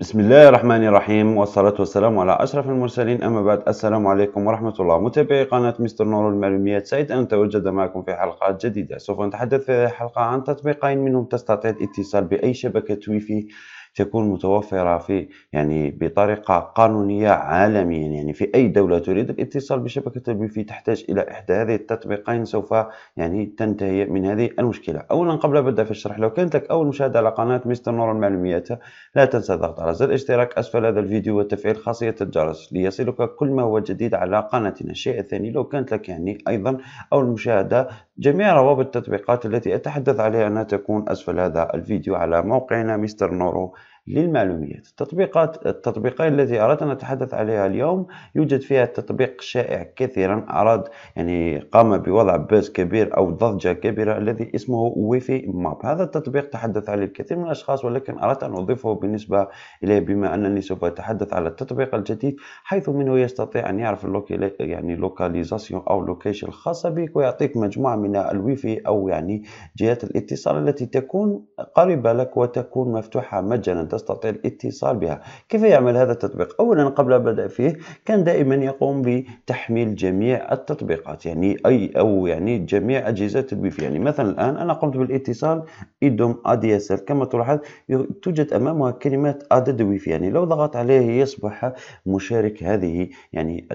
بسم الله الرحمن الرحيم والصلاة والسلام على أشرف المرسلين أما بعد السلام عليكم ورحمة الله متابعي قناة مستر نور المعلوميات سعيد أن أتواجد معكم في حلقات جديدة سوف نتحدث في هذه الحلقة عن تطبيقين منهم تستطيع الاتصال بأي شبكة ويفي تكون متوفرة في يعني بطريقة قانونية عالميا يعني في أي دولة تريد الاتصال بشبكة الوي في تحتاج إلى إحدى هذه التطبيقين سوف يعني تنتهي من هذه المشكلة أولا قبل بدء في الشرح لو كانت لك أول مشاهدة على قناة مستر نور المعلوميات لا تنسى الضغط على زر الاشتراك أسفل هذا الفيديو وتفعيل خاصية الجرس ليصلك كل ما هو جديد على قناتنا الشيء الثاني لو كانت لك يعني أيضا أول مشاهدة جميع روابط التطبيقات التي أتحدث عليها أنها تكون أسفل هذا الفيديو على موقعنا مستر نورو للمعلوميات التطبيقات التطبيقين التي أردت أن أتحدث عليها اليوم يوجد فيها تطبيق شائع كثيرا أراد يعني قام بوضع باز كبير أو ضجة كبيرة الذي اسمه ويفي ماب هذا التطبيق تحدث عليه الكثير من الأشخاص ولكن أردت أن أضيفه بالنسبة إليه بما أنني سوف أتحدث على التطبيق الجديد حيث منه يستطيع أن يعرف يعني لوكاليزاسيون أو لوكيشن الخاصة بك ويعطيك مجموعة من الويفي أو يعني جهات الاتصال التي تكون قريبة لك وتكون مفتوحة مجانا تستطيع الاتصال بها كيف يعمل هذا التطبيق أولا قبل البدء فيه كان دائما يقوم بتحميل جميع التطبيقات يعني أي أو يعني جميع أجهزة الويف يعني مثلا الآن أنا قمت بالاتصال إدوم أدي اس ال كما تلاحظ توجد أمامها كلمة أدد ويفي يعني لو ضغط عليه يصبح مشارك هذه يعني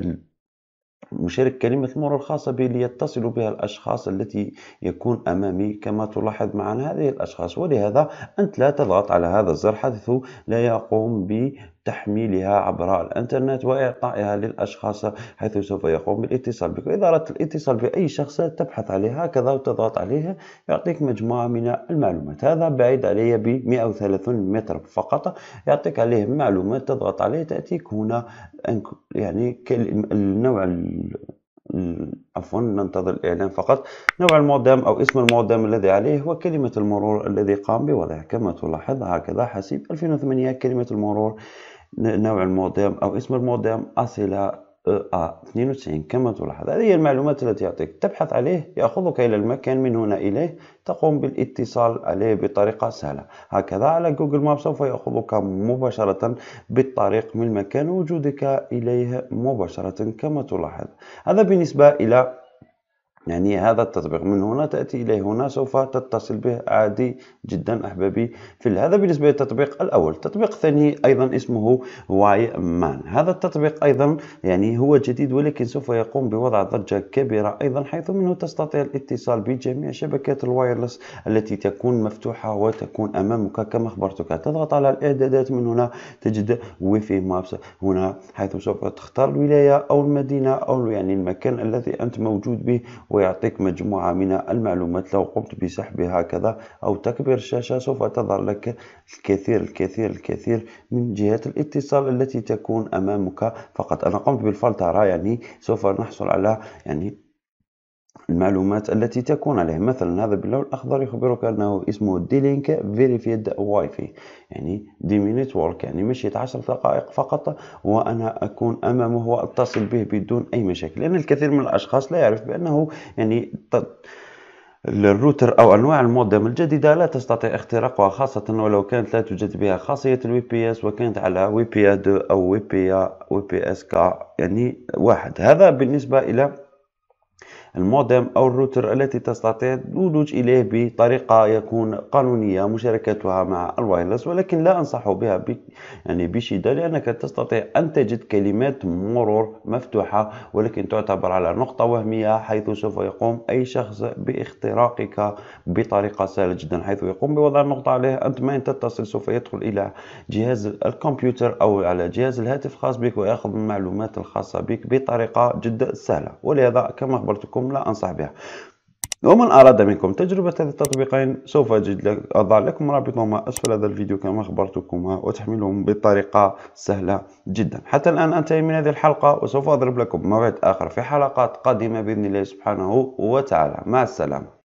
مشارك كلمة المرور الخاصة به ليتصل بها الأشخاص التي يكون أمامي كما تلاحظ معنا هذه الأشخاص ولهذا أنت لا تضغط على هذا الزر حيث لا يقوم ب تحميلها عبر الانترنت واعطائها للاشخاص حيث سوف يقوم بالاتصال بك اذا اردت الاتصال باي شخص تبحث عليه هكذا وتضغط عليه يعطيك مجموعه من المعلومات هذا بعيد علي ب 130 متر فقط يعطيك عليه معلومات تضغط عليه تاتيك هنا يعني النوع عفوا ننتظر الإعلان فقط نوع المودم أو اسم المودم الذي عليه وكلمة المرور الذي قام بوضعها كما تلاحظ هكذا حسب 2008 كلمة المرور نوع المودم أو اسم المودم أصلة أ 92 كما تلاحظ هذه هي المعلومات التي يعطيك تبحث عليه يأخذك إلى المكان من هنا إليه تقوم بالاتصال عليه بطريقة سهلة هكذا على جوجل ماب سوف يأخذك مباشرة بالطريق من مكان وجودك إليه مباشرة كما تلاحظ هذا بالنسبة إلى يعني هذا التطبيق من هنا تأتي إليه هنا سوف تتصل به عادي جدا أحبابي في هذا بالنسبة للتطبيق الأول التطبيق الثاني أيضا اسمه واي مان هذا التطبيق أيضا يعني هو جديد ولكن سوف يقوم بوضع ضجة كبيرة أيضا حيث منه تستطيع الاتصال بجميع شبكات الوايرلس التي تكون مفتوحة وتكون أمامك كما أخبرتك تضغط على الإعدادات من هنا تجد ويفي مابس هنا حيث سوف تختار الولاية أو المدينة أو يعني المكان الذي أنت موجود به ويعطيك مجموعة من المعلومات لو قمت بسحبها هكذا أو تكبير الشاشة سوف تظهر لك الكثير الكثير الكثير من جهات الاتصال التي تكون أمامك فقط أنا قمت بالفلترة يعني سوف نحصل على يعني المعلومات التي تكون عليه مثلا هذا باللون الاخضر يخبرك انه اسمه دي لينك فيريفيد واي فاي يعني ديمينيت وورك يعني مشيت 10 دقائق فقط وانا اكون امامه واتصل به بدون اي مشاكل لان الكثير من الاشخاص لا يعرف بانه يعني الروتر او انواع المودم الجديده لا تستطيع اختراقها خاصه ولو كانت لا توجد بها خاصيه الوي بي اس وكانت على وي بي 2 او وي بي وي بي اس كا يعني واحد هذا بالنسبه الى المودم أو الروتر التي تستطيع الولوج إليه بطريقة يكون قانونية مشاركتها مع الوايرلس ولكن لا أنصح بها ب... يعني بشدة لأنك تستطيع أن تجد كلمات مرور مفتوحة ولكن تعتبر على نقطة وهمية حيث سوف يقوم أي شخص باختراقك بطريقة سهلة جدا حيث يقوم بوضع النقطة عليه أنت ما إن تتصل سوف يدخل إلى جهاز الكمبيوتر أو على جهاز الهاتف الخاص بك ويأخذ المعلومات الخاصة بك بطريقة جدا سهلة ولهذا كما أخبرتكم أنصحكم لا أنصح بها ومن أراد منكم تجربة هذا التطبيقين سوف أجد لك أضع لكم رابطهما أسفل هذا الفيديو كما أخبرتكما وتحملهم بطريقة سهلة جدا حتى الآن أنتهي من هذه الحلقة وسوف أضرب لكم موعد آخر في حلقات قادمة بإذن الله سبحانه وتعالى مع السلامة